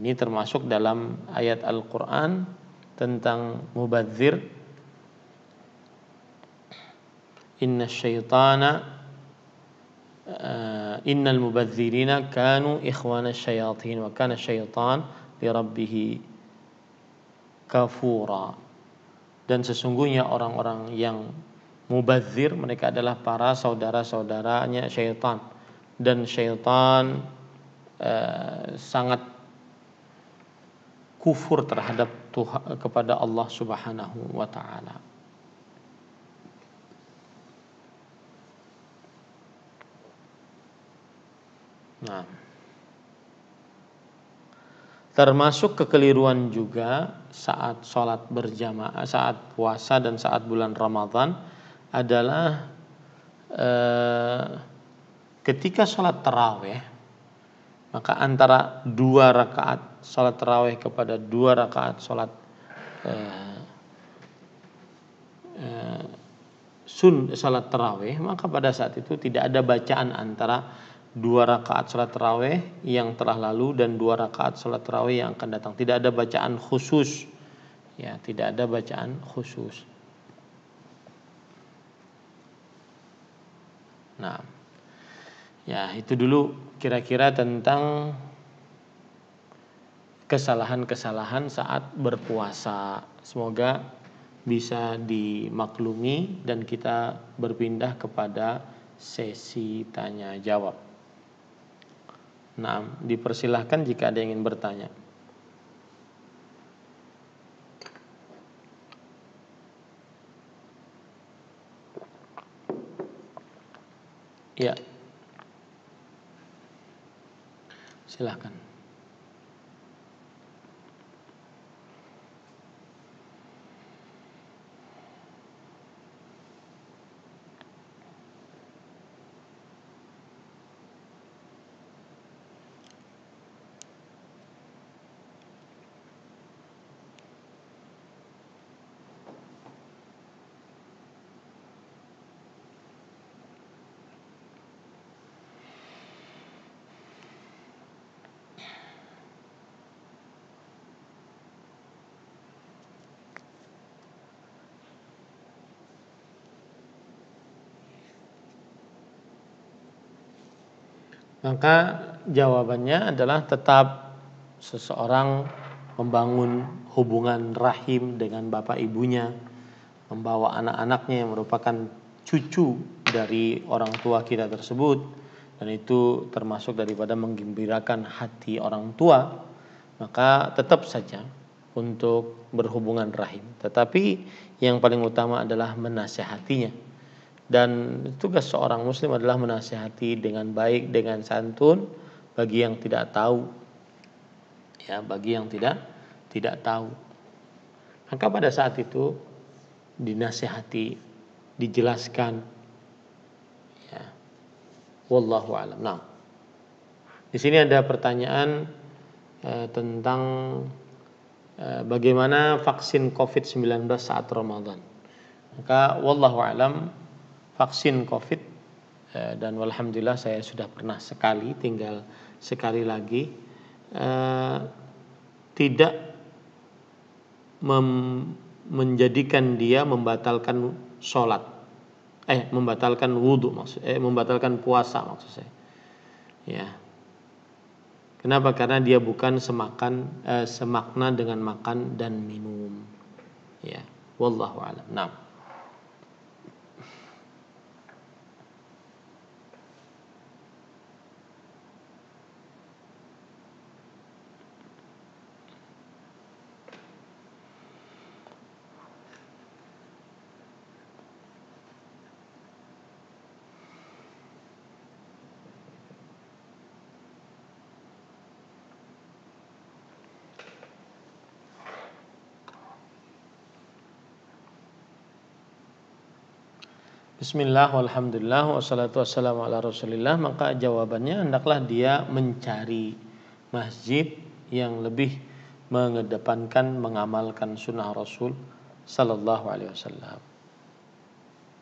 Ini termasuk dalam ayat Al-Qur'an tentang mubazir Inna syaitana uh, innal mubadzirina kanu ikhwana syaitin wa kana syaitan lirabbih kafura dan sesungguhnya orang-orang yang mubazir mereka adalah para saudara-saudaranya syaitan dan syaitan eh, sangat kufur terhadap Tuhan kepada Allah Subhanahu wa taala. Nah. Termasuk kekeliruan juga saat sholat berjamaah, saat puasa dan saat bulan Ramadan adalah eh, ketika sholat terawih, maka antara dua rakaat sholat terawih kepada dua rakaat sholat eh, eh, sun sholat terawih, maka pada saat itu tidak ada bacaan antara dua rakaat sholat terawih yang telah lalu dan dua rakaat sholat terawih yang akan datang. Tidak ada bacaan khusus, ya tidak ada bacaan khusus. Nah, ya itu dulu kira-kira tentang kesalahan-kesalahan saat berpuasa. Semoga bisa dimaklumi dan kita berpindah kepada sesi tanya jawab. Nah, dipersilahkan jika ada yang ingin bertanya. Ya. Silahkan. Maka jawabannya adalah tetap seseorang membangun hubungan rahim dengan bapak ibunya, membawa anak-anaknya yang merupakan cucu dari orang tua kita tersebut dan itu termasuk daripada menggembirakan hati orang tua, maka tetap saja untuk berhubungan rahim. Tetapi yang paling utama adalah menasehatinya dan tugas seorang muslim adalah menasihati dengan baik dengan santun bagi yang tidak tahu ya bagi yang tidak tidak tahu maka pada saat itu dinasihati dijelaskan ya wallahu alam nah di sini ada pertanyaan eh, tentang eh, bagaimana vaksin COVID-19 saat Ramadan maka wallahu alam vaksin COVID eh, dan alhamdulillah saya sudah pernah sekali, tinggal sekali lagi eh, tidak menjadikan dia membatalkan sholat, eh membatalkan wudhu maksud, eh membatalkan puasa maksud saya. Ya, Kenapa? Karena dia bukan semakan eh, semakna dengan makan dan minum. Ya, wallahu a'lam. Nah. Bismillah walhamdulillah wassalatu wassalamu ala rasulillah maka jawabannya hendaklah dia mencari masjid yang lebih mengedepankan mengamalkan sunnah rasul sallallahu alaihi wasallam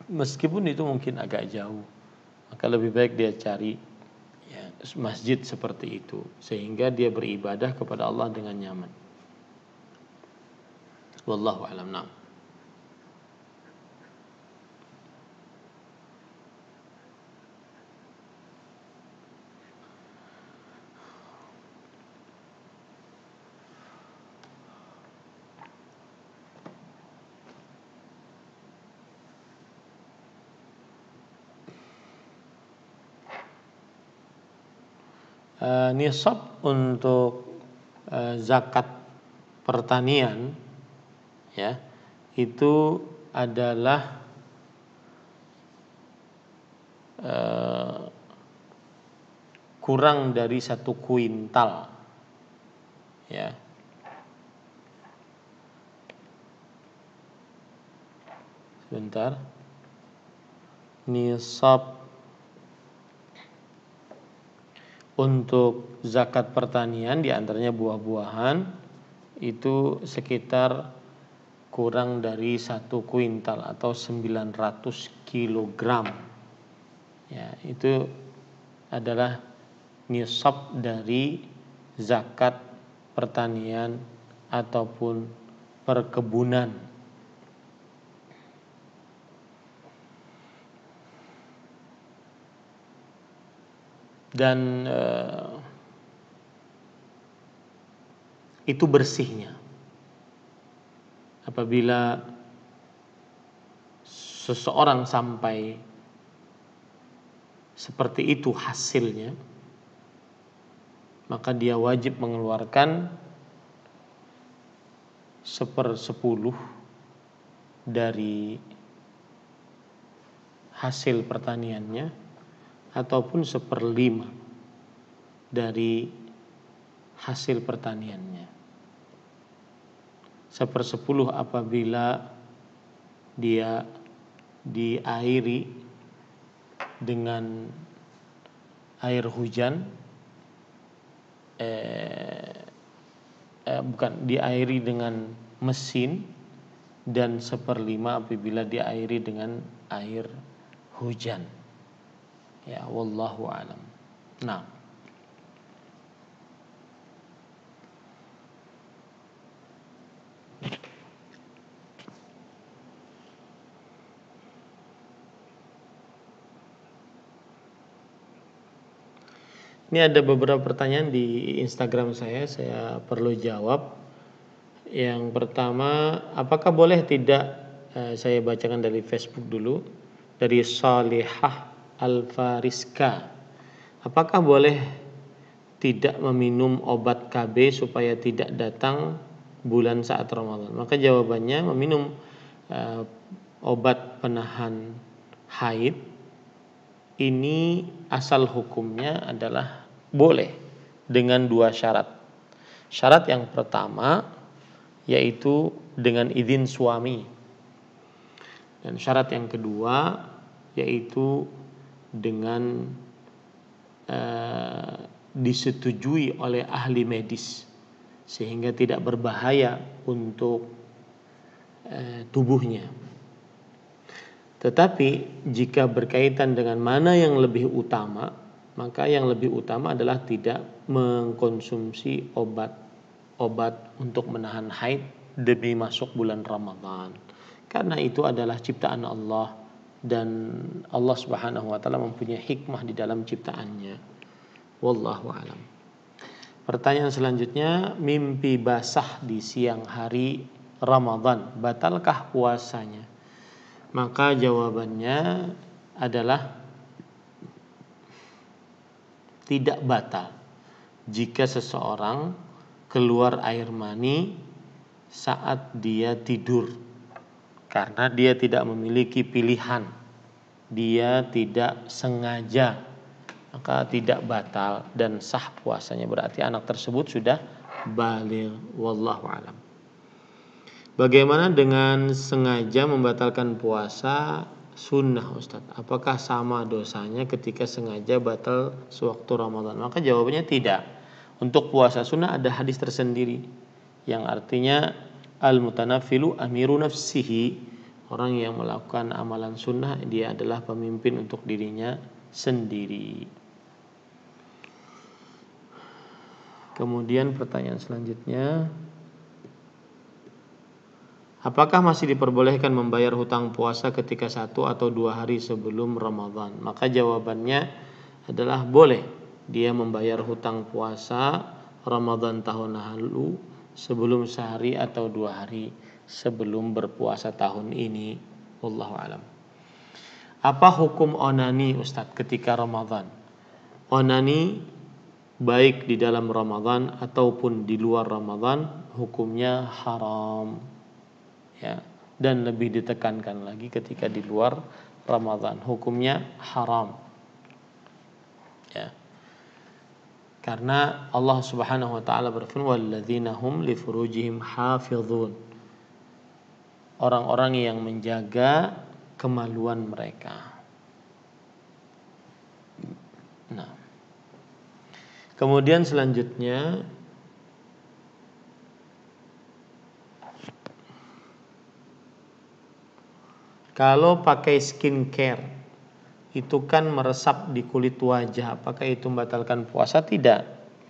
meskipun itu mungkin agak jauh maka lebih baik dia cari ya, masjid seperti itu sehingga dia beribadah kepada Allah dengan nyaman wallahu alam na'am nisab untuk eh, zakat pertanian ya itu adalah uh, kurang dari satu kuintal ya sebentar nisab untuk zakat pertanian diantaranya buah-buahan itu sekitar kurang dari satu kuintal atau 900 kilogram ya itu adalah nisab dari zakat pertanian ataupun perkebunan dan uh, itu bersihnya apabila seseorang sampai seperti itu hasilnya maka dia wajib mengeluarkan sepersepuluh dari hasil pertaniannya ataupun seperlima dari hasil pertaniannya. Sepersepuluh apabila dia diairi dengan air hujan, eh, eh, bukan diairi dengan mesin dan seperlima apabila diairi dengan air hujan. Ya, wallahu alam. Nah. Ini ada beberapa pertanyaan di Instagram saya, saya perlu jawab. Yang pertama, apakah boleh tidak eh, saya bacakan dari Facebook dulu dari Salihah Alfariska. Apakah boleh tidak meminum obat KB supaya tidak datang bulan saat Ramadan? Maka jawabannya meminum uh, obat penahan haid ini asal hukumnya adalah boleh dengan dua syarat. Syarat yang pertama yaitu dengan izin suami. Dan syarat yang kedua yaitu dengan uh, disetujui oleh ahli medis sehingga tidak berbahaya untuk uh, tubuhnya. Tetapi jika berkaitan dengan mana yang lebih utama, maka yang lebih utama adalah tidak mengkonsumsi obat-obat untuk menahan haid demi masuk bulan Ramadan. Karena itu adalah ciptaan Allah dan Allah Subhanahu wa taala mempunyai hikmah di dalam ciptaannya. Wallahu alam. Pertanyaan selanjutnya, mimpi basah di siang hari Ramadan, batalkah puasanya? Maka jawabannya adalah tidak batal. Jika seseorang keluar air mani saat dia tidur karena dia tidak memiliki pilihan. Dia tidak sengaja, maka tidak batal dan sah puasanya. Berarti anak tersebut sudah balil wallahu Bagaimana dengan sengaja membatalkan puasa sunnah Ustadz? Apakah sama dosanya ketika sengaja batal sewaktu Ramadan? Maka jawabannya tidak. Untuk puasa sunnah ada hadis tersendiri yang artinya al mutanafilu amiru nafsihi orang yang melakukan amalan sunnah dia adalah pemimpin untuk dirinya sendiri kemudian pertanyaan selanjutnya Apakah masih diperbolehkan membayar hutang puasa ketika satu atau dua hari sebelum Ramadan? Maka jawabannya adalah boleh. Dia membayar hutang puasa Ramadan tahun lalu sebelum sehari atau dua hari sebelum berpuasa tahun ini. Allah alam. Apa hukum onani Ustadz ketika Ramadan? Onani baik di dalam Ramadan ataupun di luar Ramadan hukumnya haram. Ya, dan lebih ditekankan lagi ketika di luar Ramadan hukumnya haram. Ya karena Allah Subhanahu wa taala berfirman hum li furujihim hafizun orang-orang yang menjaga kemaluan mereka nah kemudian selanjutnya kalau pakai skincare itu kan meresap di kulit wajah. Apakah itu membatalkan puasa? Tidak.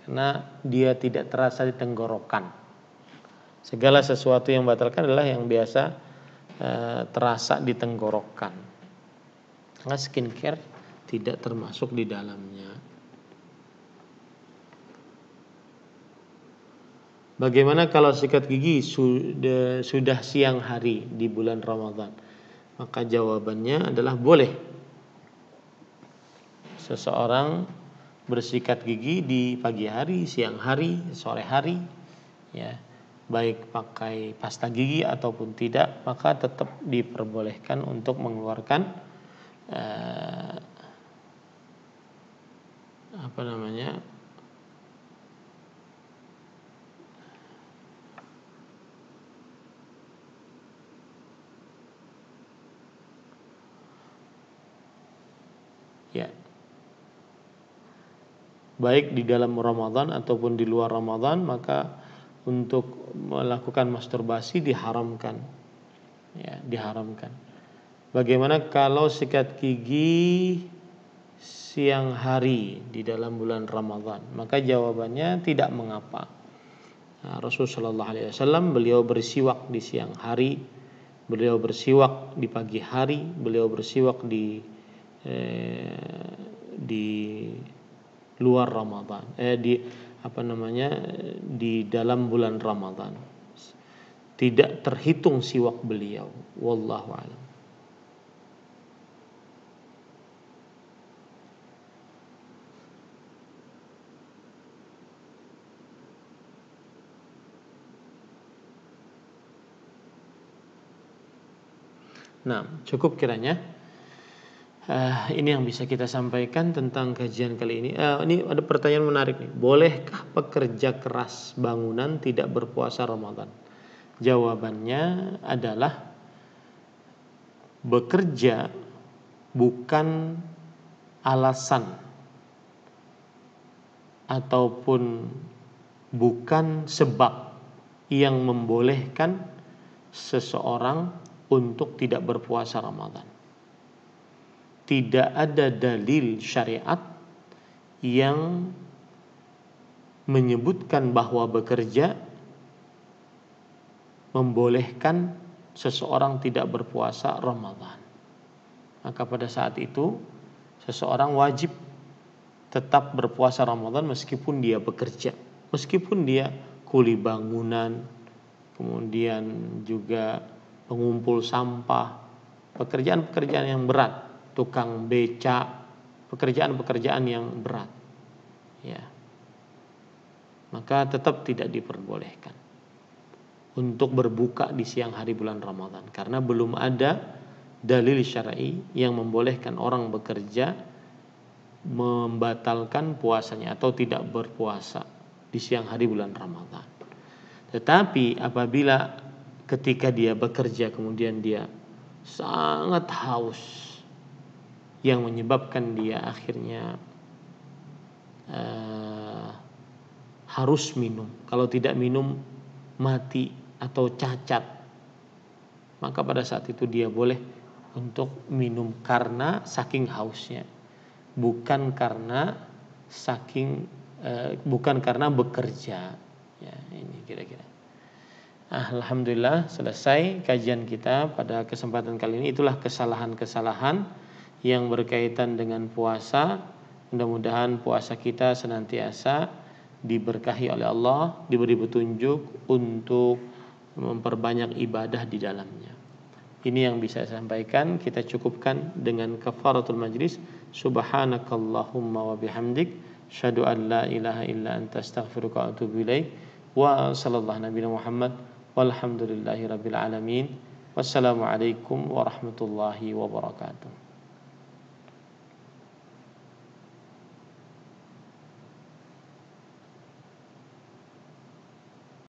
Karena dia tidak terasa di tenggorokan. Segala sesuatu yang membatalkan adalah yang biasa e, terasa di tenggorokan. Karena skincare tidak termasuk di dalamnya. Bagaimana kalau sikat gigi sudah siang hari di bulan Ramadan? Maka jawabannya adalah boleh seseorang bersikat gigi di pagi hari, siang hari, sore hari, ya baik pakai pasta gigi ataupun tidak, maka tetap diperbolehkan untuk mengeluarkan eh, apa namanya ya baik di dalam Ramadan ataupun di luar Ramadan maka untuk melakukan masturbasi diharamkan ya diharamkan bagaimana kalau sikat gigi siang hari di dalam bulan Ramadan maka jawabannya tidak mengapa nah, Rasul Shallallahu Alaihi Wasallam beliau bersiwak di siang hari beliau bersiwak di pagi hari beliau bersiwak di eh, di luar Ramadan eh di apa namanya di dalam bulan Ramadan tidak terhitung siwak beliau wallahu alam Nah, cukup kiranya Uh, ini yang bisa kita sampaikan tentang kajian kali ini. Uh, ini ada pertanyaan menarik nih. Bolehkah pekerja keras bangunan tidak berpuasa Ramadan? Jawabannya adalah bekerja bukan alasan ataupun bukan sebab yang membolehkan seseorang untuk tidak berpuasa Ramadan tidak ada dalil syariat yang menyebutkan bahwa bekerja membolehkan seseorang tidak berpuasa Ramadan. Maka pada saat itu seseorang wajib tetap berpuasa Ramadan meskipun dia bekerja, meskipun dia kuli bangunan, kemudian juga pengumpul sampah, pekerjaan-pekerjaan yang berat tukang beca, pekerjaan-pekerjaan yang berat. Ya. Maka tetap tidak diperbolehkan untuk berbuka di siang hari bulan Ramadan karena belum ada dalil syar'i yang membolehkan orang bekerja membatalkan puasanya atau tidak berpuasa di siang hari bulan Ramadan. Tetapi apabila ketika dia bekerja kemudian dia sangat haus yang menyebabkan dia akhirnya uh, harus minum. Kalau tidak minum mati atau cacat. Maka pada saat itu dia boleh untuk minum karena saking hausnya. Bukan karena saking uh, bukan karena bekerja. Ya, ini kira-kira. Ah, Alhamdulillah selesai kajian kita pada kesempatan kali ini itulah kesalahan-kesalahan yang berkaitan dengan puasa. Mudah-mudahan puasa kita senantiasa diberkahi oleh Allah, diberi petunjuk untuk memperbanyak ibadah di dalamnya. Ini yang bisa saya sampaikan, kita cukupkan dengan kafaratul majlis. Subhanakallahumma wa bihamdik, syadu an la ilaha illa anta astaghfiruka wa atubu ilaik. Wa sallallahu nabi Muhammad walhamdulillahi rabbil alamin. Wassalamualaikum warahmatullahi wabarakatuh.